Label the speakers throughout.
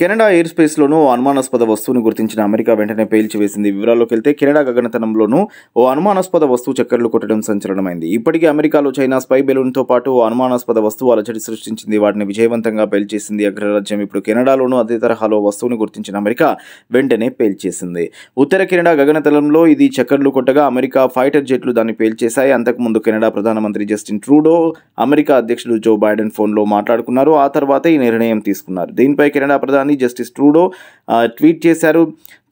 Speaker 1: Canada air స్పేస్లోను ఓ అనుమానాస్పద వస్తువును గుర్తించిన అమెరికా వెంటనే పేల్చివేసింది వివరాల్లోకి వెళ్తే కెనడా గగనతనంలోనూ ఓ అనుమానాస్పద వస్తువు చక్కర్లు కొట్టడం సంచలనమైంది ఇప్పటికీ అమెరికాలో చైనా స్పై బెలూన్తో పాటు ఓ అనుమానాస్పద వస్తువు అలజడి సృష్టించింది వాటిని విజయవంతంగా పేల్చేసింది అగ్రరాజ్యం ఇప్పుడు కెనడాలోనూ అదే తరహాలో వస్తువును గుర్తించిన అమెరికా వెంటనే పేల్చేసింది ఉత్తర కెనడా గగనతలంలో ఇది చక్కర్లు కొట్టగా అమెరికా ఫైటర్ జెట్లు దాన్ని పేల్చేశాయి అంతకుముందు కెనడా ప్రధానమంత్రి జస్టిన్ ట్రూడో అమెరికా అధ్యక్షుడు జో బైడెన్ ఫోన్లో మాట్లాడుకున్నారు ఆ తర్వాత ఈ నిర్ణయం తీసుకున్నారు దీనిపై కెనడా ప్రధాని అంశాన్ని జస్టిస్ ట్రూడో ట్వీట్ చేశారు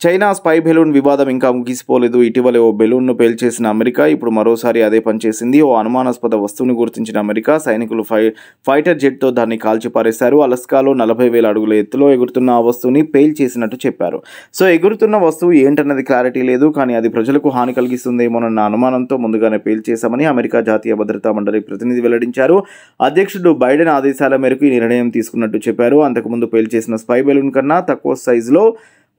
Speaker 1: చైనా స్పై బెలూన్ వివాదం ఇంకా ముగిసిపోలేదు ఇటీవలే ఓ బెలూన్ను పేల్చేసిన అమెరికా ఇప్పుడు మరోసారి అదే పనిచేసింది ఓ అనుమానాస్పద వస్తువును గుర్తించిన అమెరికా సైనికులు ఫై ఫైటర్ జెట్తో దాన్ని కాల్చిపారేశారు అలస్కాలో నలభై వేల అడుగుల ఎత్తులో ఎగురుతున్న ఆ వస్తువుని పేల్చేసినట్టు చెప్పారు సో ఎగురుతున్న వస్తువు ఏంటన్నది క్లారిటీ లేదు కానీ అది ప్రజలకు హాని కలిగిస్తుందేమోనన్న అనుమానంతో ముందుగానే పేల్చేశామని అమెరికా జాతీయ భద్రతా మండలి ప్రతినిధి వెల్లడించారు అధ్యక్షుడు బైడెన్ ఆదేశాల మేరకు ఈ నిర్ణయం తీసుకున్నట్టు చెప్పారు అంతకుముందు పేల్చేసిన స్పై బెలూన్ కన్నా తక్కువ సైజులో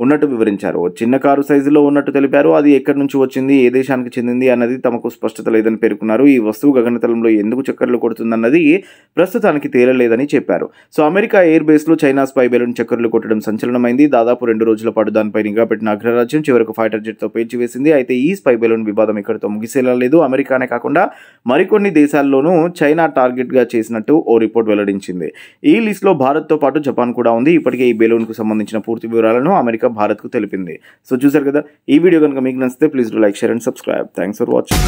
Speaker 1: ఉన్నట్టు వివరించారు చిన్న కారు సైజులో ఉన్నట్టు తెలిపారు అది ఎక్కడి నుంచి వచ్చింది ఏ దేశానికి చెందింది అన్నది తమకు స్పష్టత లేదని పేర్కొన్నారు ఈ వస్తువు గగనతలంలో ఎందుకు చక్కర్లు కొడుతుందన్నది ప్రస్తుతానికి తేలలేదని చెప్పారు సో అమెరికా ఎయిర్ బేస్లో చైనా స్పై బెలూన్ చక్కర్లు కొట్టడం సంచలనమైంది దాదాపు రెండు రోజుల పాటు దానిపై నిఘా పెట్టిన అగ్రరాజ్యం చివరకు ఫైటర్ జెట్తో వేసింది అయితే ఈ స్పై బెలూన్ వివాదం ఇక్కడితో ముగిసేలా లేదు అమెరికానే కాకుండా మరికొన్ని దేశాల్లోనూ చైనా టార్గెట్గా చేసినట్టు ఓ రిపోర్ట్ వెల్లడించింది ఈ లిస్ట్లో భారత్తో పాటు జపాన్ కూడా ఉంది ఇప్పటికే ఈ బెలూన్కు సంబంధించిన పూర్తి వివరాలను అమెరికా కూడా భారత్కు తెలిపింది సో చూసారు కదా ఈ వీడియో కనుక మీకు నచ్చితే please do like share and subscribe thanks for watching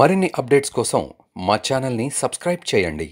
Speaker 1: మరిన్ని అప్డేట్స్ కోసం మా ఛానల్ని సబ్స్క్రైబ్ చేయండి